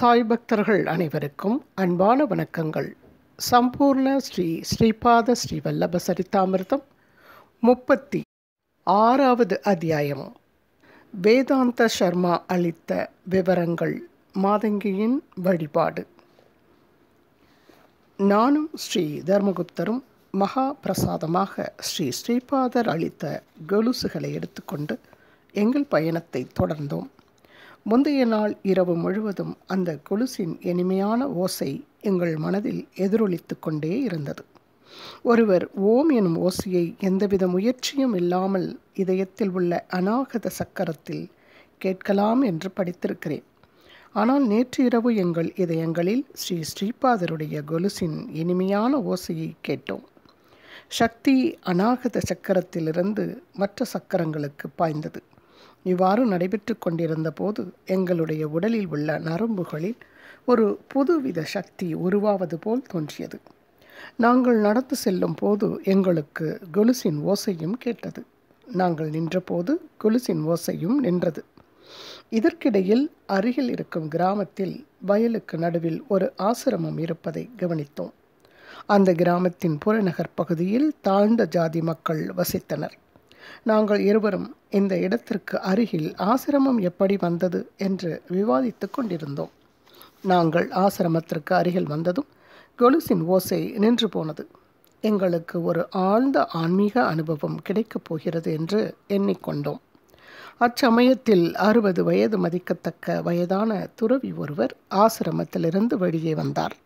சாய் பக்தர்கள் அனைவருக்கும் அன்பான வணக்கங்கள் சம்பூர்ண ஸ்ரீ ஸ்ரீபாத ஸ்ரீ வல்லப சரித்தாமிர்தம் முப்பத்தி ஆறாவது அத்தியாயம் வேதாந்த சர்மா அளித்த விவரங்கள் மாதங்கியின் வழிபாடு நானும் ஸ்ரீ தர்மகுப்தரும் மகா பிரசாதமாக ஸ்ரீ ஸ்ரீபாதர் அளித்த கெலுசுகளை எடுத்துக்கொண்டு எங்கள் பயணத்தை தொடர்ந்தோம் முந்தைய நாள் இரவு முழுவதும் அந்த கொலுசின் இனிமையான ஓசை எங்கள் மனதில் எதிரொலித்து கொண்டே இருந்தது ஒருவர் ஓம் எனும் ஓசையை எந்தவித முயற்சியும் இல்லாமல் இதயத்தில் உள்ள அநாகத சக்கரத்தில் கேட்கலாம் என்று படித்திருக்கிறேன் ஆனால் நேற்று இரவு எங்கள் இதயங்களில் ஸ்ரீ ஸ்ரீபாதருடைய கொலுசின் இனிமையான ஓசையை கேட்டோம் சக்தி அநாகத சக்கரத்திலிருந்து மற்ற சக்கரங்களுக்கு பாய்ந்தது இவ்வாறு நடைபெற்று கொண்டிருந்த போது எங்களுடைய உடலில் உள்ள நரம்புகளில் ஒரு புதுவித சக்தி உருவாவது போல் தோன்றியது நாங்கள் நடந்து செல்லும் போது எங்களுக்கு கொலுசின் ஓசையும் கேட்டது நாங்கள் நின்றபோது கொலுசின் ஓசையும் நின்றது இதற்கிடையில் அருகில் இருக்கும் கிராமத்தில் வயலுக்கு நடுவில் ஒரு ஆசிரமம் இருப்பதை கவனித்தோம் அந்த கிராமத்தின் புறநகர் பகுதியில் தாழ்ந்த ஜாதி மக்கள் வசித்தனர் நாங்கள் இருவரும் இந்த இடத்திற்கு அருகில் ஆசிரமம் எப்படி வந்தது என்று விவாதித்து கொண்டிருந்தோம் நாங்கள் ஆசிரமத்திற்கு அருகில் வந்ததும் கொலுசின் ஓசை நின்று போனது எங்களுக்கு ஒரு ஆழ்ந்த ஆன்மீக அனுபவம் கிடைக்கப் போகிறது என்று எண்ணிக்கொண்டோம் அச்சமயத்தில் அறுபது வயது மதிக்கத்தக்க வயதான துறவி ஒருவர் ஆசிரமத்திலிருந்து வெளியே வந்தார்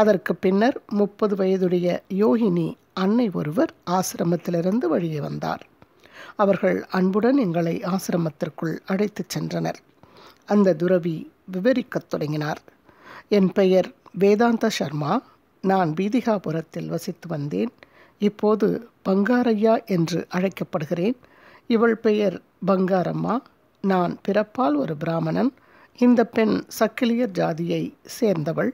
அதற்கு பின்னர் முப்பது வயதுடைய யோகினி அன்னை ஒருவர் ஆசிரமத்திலிருந்து வெளியே வந்தார் அவர்கள் அன்புடன் எங்களை ஆசிரமத்திற்குள் அழைத்துச் சென்றனர் அந்த துறவி விவரிக்கத் தொடங்கினார் என் பெயர் வேதாந்த சர்மா நான் பீதிகாபுரத்தில் வசித்து வந்தேன் இப்போது பங்காரையா என்று அழைக்கப்படுகிறேன் இவள் பெயர் பங்காரம்மா நான் பிறப்பால் ஒரு பிராமணன் இந்த பெண் சக்கிலியர் ஜாதியை சேர்ந்தவள்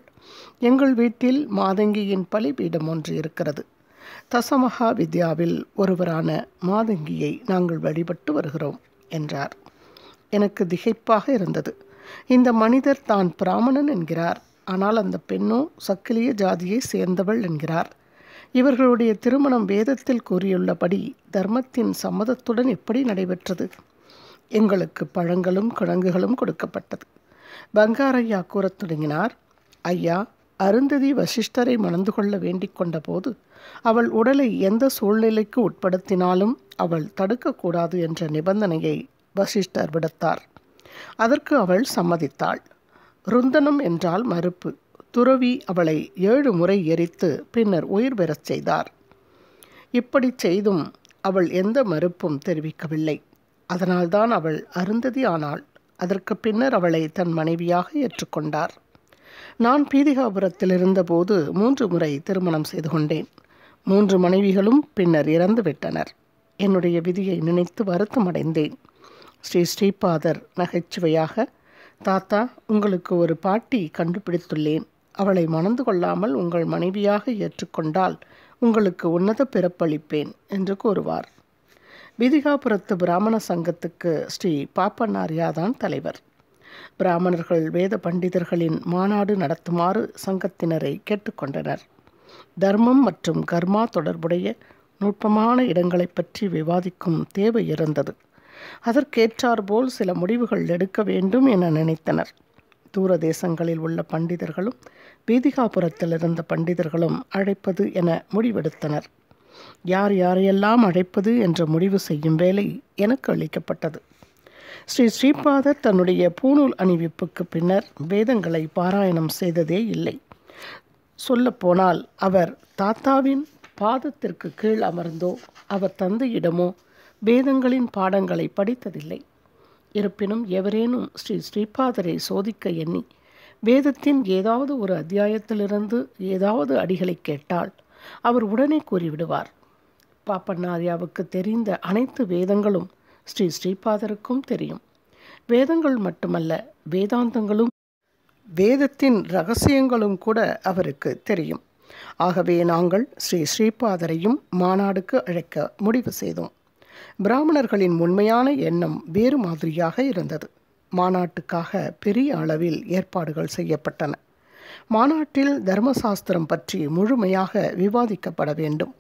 எங்கள் வீட்டில் மாதங்கியின் பலிபீடம் ஒன்று இருக்கிறது தசமகா வித்யாவில் ஒருவரான மாதங்கியை நாங்கள் வழிபட்டு வருகிறோம் என்றார் எனக்கு திகைப்பாக இருந்தது இந்த மனிதர் தான் பிராமணன் என்கிறார் ஆனால் அந்த பெண்ணோ சக்கிலிய ஜாதியை சேர்ந்தவள் என்கிறார் இவர்களுடைய திருமணம் வேதத்தில் கூறியுள்ளபடி தர்மத்தின் சம்மதத்துடன் எப்படி நடைபெற்றது எங்களுக்கு பழங்களும் கிழங்குகளும் கொடுக்கப்பட்டது பங்காரையா கூறத் தொடங்கினார் ஐயா அருந்ததி வசிஷ்டரை மணந்து கொள்ள வேண்டிக் போது அவள் உடலை எந்த சூழ்நிலைக்கு உட்படுத்தினாலும் அவள் தடுக்கக்கூடாது என்ற நிபந்தனையை வசிஷ்டர் விடுத்தார் அதற்கு அவள் சம்மதித்தாள் ருந்தனம் என்றால் மறுப்பு துறவி அவளை ஏழு முறை எரித்து பின்னர் உயிர் பெறச் செய்தார் இப்படி செய்தும் அவள் எந்த மறுப்பும் தெரிவிக்கவில்லை அதனால்தான் அவள் அருந்ததி ஆனாள் அதற்கு பின்னர் அவளை தன் மனைவியாக ஏற்றுக்கொண்டார் நான் பீதிகாபுரத்தில் இருந்தபோது மூன்று முறை திருமணம் செய்து கொண்டேன் மூன்று மனைவிகளும் பின்னர் இறந்துவிட்டனர் என்னுடைய விதியை நினைத்து வருத்தம் அடைந்தேன் ஸ்ரீ ஸ்ரீபாதர் நகைச்சுவையாக தாத்தா உங்களுக்கு ஒரு பாட்டி கண்டுபிடித்துள்ளேன் அவளை மணந்து கொள்ளாமல் உங்கள் மனைவியாக ஏற்றுக்கொண்டால் உங்களுக்கு உன்னத பிறப்பளிப்பேன் என்று கூறுவார் விதிகாபுரத்து பிராமண சங்கத்துக்கு ஸ்ரீ பாப்பநாரியா தலைவர் பிராமணர்கள் வேத பண்டிதர்களின் மாநாடு நடத்துமாறு சங்கத்தினரை கேட்டுக்கொண்டனர் தர்மம் மற்றும் கர்மா தொடர்புடைய நுட்பமான இடங்களை பற்றி விவாதிக்கும் தேவை இருந்தது அதற்கேற்றாற்போல் சில முடிவுகள் எடுக்க வேண்டும் என நினைத்தனர் தூர தேசங்களில் உள்ள பண்டிதர்களும் பீதிகாபுரத்தில் இருந்த பண்டிதர்களும் அழைப்பது என முடிவெடுத்தனர் யார் யாரையெல்லாம் அழைப்பது என்ற முடிவு செய்யும் வேலை எனக்கு அளிக்கப்பட்டது ஸ்ரீ ஸ்ரீபாதர் தன்னுடைய பூநூல் அணிவிப்புக்கு பின்னர் வேதங்களை பாராயணம் செய்ததே இல்லை சொல்லப்போனால் அவர் தாத்தாவின் பாதத்திற்கு கீழ் அமர்ந்தோ அவர் தந்தையிடமோ வேதங்களின் பாடங்களை படித்ததில்லை இருப்பினும் எவரேனும் ஸ்ரீ ஸ்ரீபாதரை சோதிக்க எண்ணி வேதத்தின் ஏதாவது ஒரு அத்தியாயத்திலிருந்து ஏதாவது அடிகளை கேட்டால் அவர் உடனே கூறிவிடுவார் பாப்பண்ணாரியாவுக்கு தெரிந்த அனைத்து வேதங்களும் ஸ்ரீ ஸ்ரீபாதருக்கும் தெரியும் வேதங்கள் மட்டுமல்ல வேதாந்தங்களும் வேதத்தின் ரகசியங்களும் கூட அவருக்கு தெரியும் ஆகவே நாங்கள் ஸ்ரீ ஸ்ரீபாதரையும் மாநாடுக்கு அழைக்க முடிவு செய்தோம் பிராமணர்களின் உண்மையான எண்ணம் வேறு மாதிரியாக இருந்தது மாநாட்டுக்காக பெரிய அளவில் ஏற்பாடுகள் செய்யப்பட்டன மாநாட்டில் தர்மசாஸ்திரம் பற்றி முழுமையாக விவாதிக்கப்பட வேண்டும்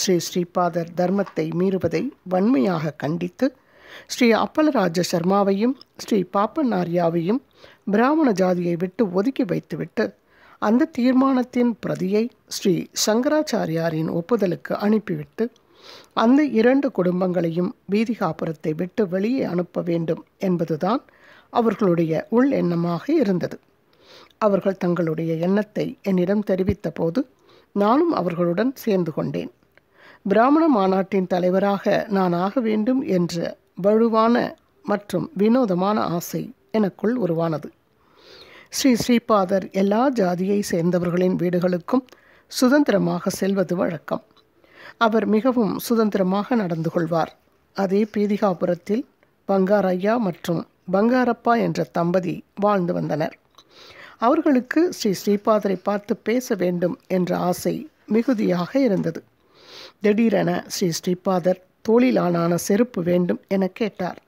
ஸ்ரீ ஸ்ரீபாதர் தர்மத்தை மீறுவதை வன்மையாக கண்டித்து ஸ்ரீ அப்பலராஜ சர்மாவையும் ஸ்ரீ பாப்பனாரியாவையும் பிராமண ஜாதியை விட்டு ஒதுக்கி வைத்துவிட்டு அந்த தீர்மானத்தின் பிரதியை ஸ்ரீ சங்கராச்சாரியாரின் ஒப்புதலுக்கு அனுப்பிவிட்டு அந்த இரண்டு குடும்பங்களையும் வீதிகாபுரத்தை விட்டு வெளியே அனுப்ப வேண்டும் என்பதுதான் அவர்களுடைய உள் எண்ணமாக இருந்தது அவர்கள் தங்களுடைய எண்ணத்தை என்னிடம் தெரிவித்த போது நானும் அவர்களுடன் சேர்ந்து கொண்டேன் பிராமண மாநாட்டின் தலைவராக நான் ஆக வேண்டும் என்ற வலுவான மற்றும் வினோதமான ஆசை எனக்குள் உருவானது ஸ்ரீ ஸ்ரீபாதர் எல்லா ஜாதியை சேர்ந்தவர்களின் வீடுகளுக்கும் சுதந்திரமாக செல்வது வழக்கம் அவர் மிகவும் சுதந்திரமாக நடந்து கொள்வார் அதே பீதிகாபுரத்தில் பங்காரையா மற்றும் பங்காரப்பா என்ற தம்பதி வாழ்ந்து வந்தனர் அவர்களுக்கு ஸ்ரீ ஸ்ரீபாதரை பார்த்து பேச வேண்டும் என்ற ஆசை மிகுதியாக இருந்தது திடீரென ஸ்ரீ ஸ்ரீபாதர் தோளிலானான செருப்பு வேண்டும் என கேட்டார்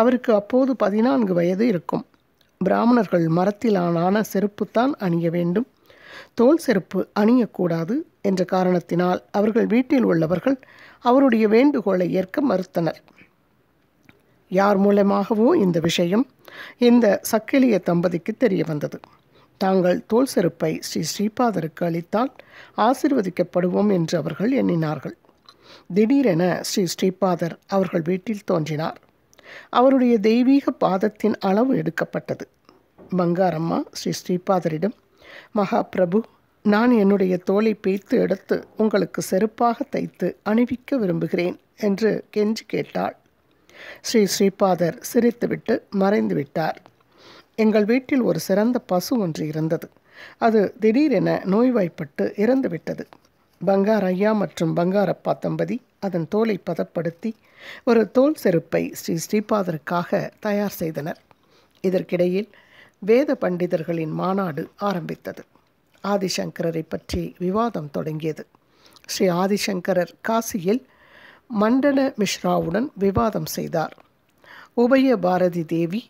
அவருக்கு அப்போது பதினான்கு வயது இருக்கும் பிராமணர்கள் மரத்திலானான செருப்புத்தான் அணிய வேண்டும் தோல் செருப்பு அணியக்கூடாது என்ற காரணத்தினால் அவர்கள் வீட்டில் உள்ளவர்கள் அவருடைய வேண்டுகோளை ஏற்க மறுத்தனர் யார் மூலமாகவோ இந்த விஷயம் இந்த சக்கிலிய தம்பதிக்கு தெரிய வந்தது தாங்கள் தோல் செருப்பை ஸ்ரீ ஸ்ரீபாதருக்கு அளித்தால் ஆசிர்வதிக்கப்படுவோம் என்று அவர்கள் எண்ணினார்கள் திடீரென ஸ்ரீ ஸ்ரீபாதர் அவர்கள் வீட்டில் தோன்றினார் அவருடைய தெய்வீக பாதத்தின் அளவு எடுக்கப்பட்டது பங்காரம்மா ஸ்ரீ ஸ்ரீபாதரிடம் மகா பிரபு நான் என்னுடைய தோலை பேய்த்து எடுத்து உங்களுக்கு செருப்பாக தைத்து அணிவிக்க விரும்புகிறேன் என்று கெஞ்சி கேட்டாள் ஸ்ரீ ஸ்ரீபாதர் சிரித்துவிட்டு மறைந்துவிட்டார் எங்கள் வீட்டில் ஒரு சிறந்த பசு ஒன்று இருந்தது அது திடீரென நோய்வாய்ப்பட்டு இறந்துவிட்டது பங்கார் ஐயா மற்றும் பங்காரப்பா தம்பதி அதன் தோலை பதப்படுத்தி ஒரு தோல் செருப்பை ஸ்ரீ ஸ்ரீபாதருக்காக தயார் செய்தனர் இதற்கிடையில் வேத பண்டிதர்களின் மாநாடு ஆரம்பித்தது ஆதிசங்கரரை பற்றி விவாதம் தொடங்கியது ஸ்ரீ ஆதிசங்கரர் காசியில் மண்டன மிஸ்ராவுடன் விவாதம் செய்தார் உபய பாரதி தேவி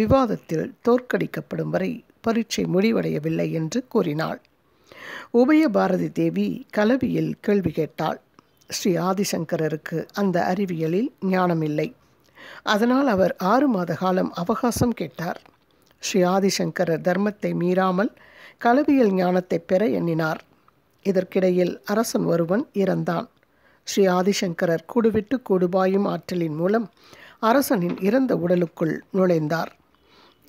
விவாதத்தில் தோற்கடிக்கப்படும் வரை பரீட்சை முடிவடையவில்லை என்று கூறினாள் உபய பாரதி தேவி கலவியில் கேள்வி கேட்டாள் ஸ்ரீ ஆதிசங்கரருக்கு அந்த அறிவியலில் ஞானமில்லை அதனால் அவர் ஆறு மாத காலம் அவகாசம் கேட்டார் ஸ்ரீ ஆதிசங்கரர் தர்மத்தை மீறாமல் கலவியல் ஞானத்தை பெற எண்ணினார் இதற்கிடையில் அரசன் ஒருவன் இறந்தான் ஸ்ரீ ஆதிசங்கரர் கூடுவிட்டு கூடுபாயும் ஆற்றலின் மூலம் அரசனின் இறந்த உடலுக்குள் நுழைந்தார்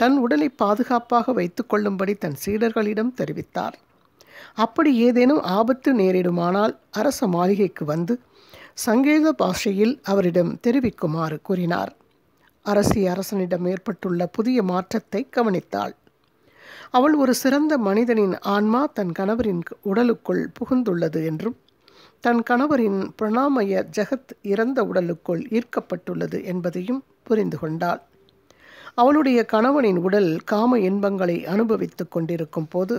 தன் உடலை பாதுகாப்பாக வைத்துக்கொள்ளும்படி தன் சீடர்களிடம் தெரிவித்தார் அப்படி ஏதேனும் ஆபத்து நேரிடுமானால் அரச மாளிகைக்கு வந்து சங்கேத பாஷையில் அவரிடம் தெரிவிக்குமாறு கூறினார் அரசி அரசனிடம் ஏற்பட்டுள்ள புதிய மாற்றத்தை கவனித்தாள் அவள் ஒரு சிறந்த மனிதனின் ஆன்மா தன் கணவரின் உடலுக்குள் புகுந்துள்ளது என்றும் தன் கணவரின் பிரணாமய ஜெகத் இறந்த உடலுக்குள் ஈர்க்கப்பட்டுள்ளது என்பதையும் புரிந்து கொண்டாள் அவளுடைய கணவனின் உடல் காம இன்பங்களை அனுபவித்துக் கொண்டிருக்கும் போது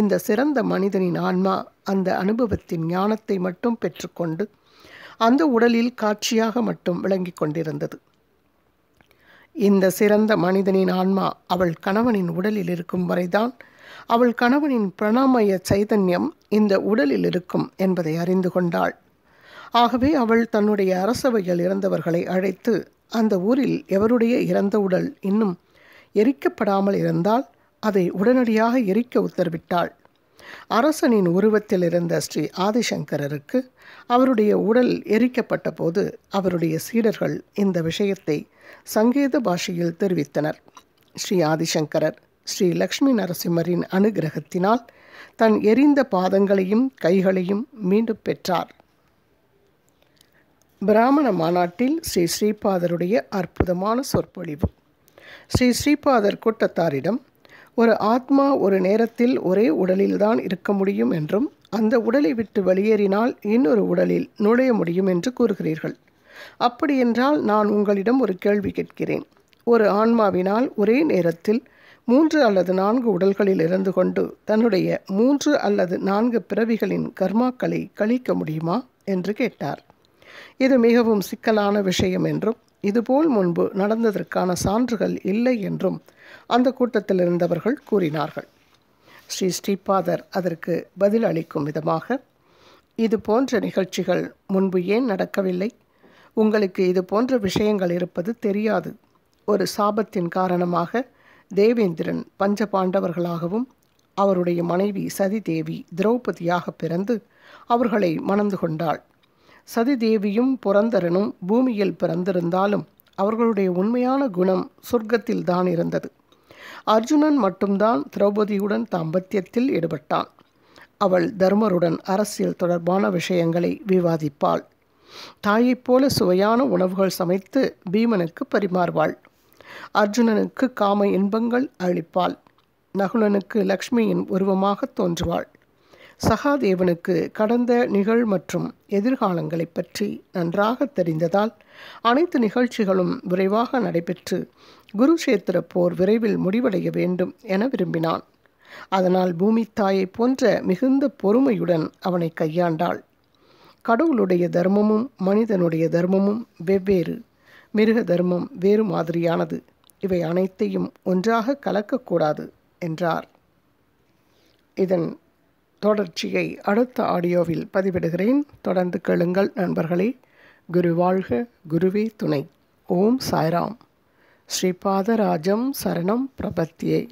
இந்த சிறந்த மனிதனின் ஆன்மா அந்த அனுபவத்தின் ஞானத்தை மட்டும் பெற்றுக்கொண்டு அந்த உடலில் காட்சியாக மட்டும் விளங்கி கொண்டிருந்தது இந்த சிறந்த மனிதனின் ஆன்மா அவள் கணவனின் உடலில் இருக்கும் வரைதான் அவள் கணவனின் பிரணாமய சைதன்யம் இந்த உடலில் இருக்கும் என்பதை அறிந்து கொண்டாள் ஆகவே அவள் தன்னுடைய அரசவையில் இறந்தவர்களை அழைத்து அந்த ஊரில் எவருடைய இறந்த உடல் இன்னும் எரிக்கப்படாமல் இருந்தால் அதை உடனடியாக எரிக்க உத்தரவிட்டாள் அரசனின் உருவத்தில் இருந்த ஸ்ரீ ஆதிசங்கரருக்கு அவருடைய உடல் எரிக்கப்பட்ட போது அவருடைய சீடர்கள் இந்த விஷயத்தை சங்கேத பாஷையில் தெரிவித்தனர் ஸ்ரீ ஆதிசங்கரர் ஸ்ரீ லக்ஷ்மி நரசிம்மரின் அனுகிரகத்தினால் தன் எரிந்த பாதங்களையும் கைகளையும் மீண்டும் பெற்றார் பிராமண மாநாட்டில் ஸ்ரீ ஸ்ரீபாதருடைய அற்புதமான சொற்பொழிவு ஸ்ரீ ஸ்ரீபாதர் கூட்டத்தாரிடம் ஒரு ஆத்மா ஒரு நேரத்தில் ஒரே உடலில்தான் இருக்க முடியும் என்றும் அந்த உடலை விட்டு வெளியேறினால் இன்னொரு உடலில் நுழைய முடியும் என்று கூறுகிறீர்கள் அப்படியென்றால் நான் உங்களிடம் ஒரு கேள்வி கேட்கிறேன் ஒரு ஆன்மாவினால் ஒரே நேரத்தில் மூன்று அல்லது நான்கு உடல்களில் இருந்து கொண்டு தன்னுடைய மூன்று அல்லது நான்கு பிறவிகளின் கர்மாக்களை கழிக்க முடியுமா என்று கேட்டார் இது மிகவும் சிக்கலான விஷயம் என்றும் இதுபோல் முன்பு நடந்ததற்கான சான்றுகள் இல்லை என்றும் அந்த கூட்டத்தில் இருந்தவர்கள் கூறினார்கள் ஸ்ரீ ஸ்ரீபாதர் அதற்கு பதில் அளிக்கும் விதமாக இது போன்ற நிகழ்ச்சிகள் முன்பு ஏன் நடக்கவில்லை உங்களுக்கு இது போன்ற விஷயங்கள் இருப்பது தெரியாது ஒரு சாபத்தின் காரணமாக தேவேந்திரன் பஞ்ச பாண்டவர்களாகவும் அவருடைய மனைவி சதி தேவி திரௌபதியாக பிறந்து அவர்களை மணந்து கொண்டாள் சதி தேவியும் புரந்தரனும் பூமியில் பிறந்திருந்தாலும் அவர்களுடைய உண்மையான குணம் சொர்க்கத்தில் தான் இருந்தது அர்ஜுனன் மட்டும்தான் திரௌபதியுடன் தாம்பத்தியத்தில் ஈடுபட்டான் அவள் தர்மருடன் அரசியல் தொடர்பான விஷயங்களை விவாதிப்பாள் தாயைப் போல சுவையான உணவுகள் சமைத்து பீமனுக்கு பரிமாறுவாள் அர்ஜுனனுக்கு காம இன்பங்கள் அளிப்பாள் நகுலனுக்கு லக்ஷ்மியின் உருவமாக தோன்றுவாள் சகாதேவனுக்கு கடந்த நிகழ் மற்றும் எதிர்காலங்களை பற்றி நன்றாக தெரிந்ததால் அனைத்து நிகழ்ச்சிகளும் விரைவாக நடைபெற்று குருஷேத்திர போர் விரைவில் முடிவடைய வேண்டும் என விரும்பினான் அதனால் பூமி தாயை போன்ற மிகுந்த பொறுமையுடன் அவனை கையாண்டாள் கடவுளுடைய தர்மமும் மனிதனுடைய தர்மமும் வெவ்வேறு மிருக தர்மம் வேறு மாதிரியானது இவை அனைத்தையும் ஒன்றாக கலக்கக்கூடாது என்றார் இதன் தொடர்ச்சியை அடுத்த ஆடியோவில் பதிவிடுகிறேன் தொடர்ந்து கேளுங்கள் நண்பர்களே குரு வாழ்க குருவே துணை ஓம் சாய்ராம் ஸ்ரீபாதராஜம் சரணம் பிரபத்தியை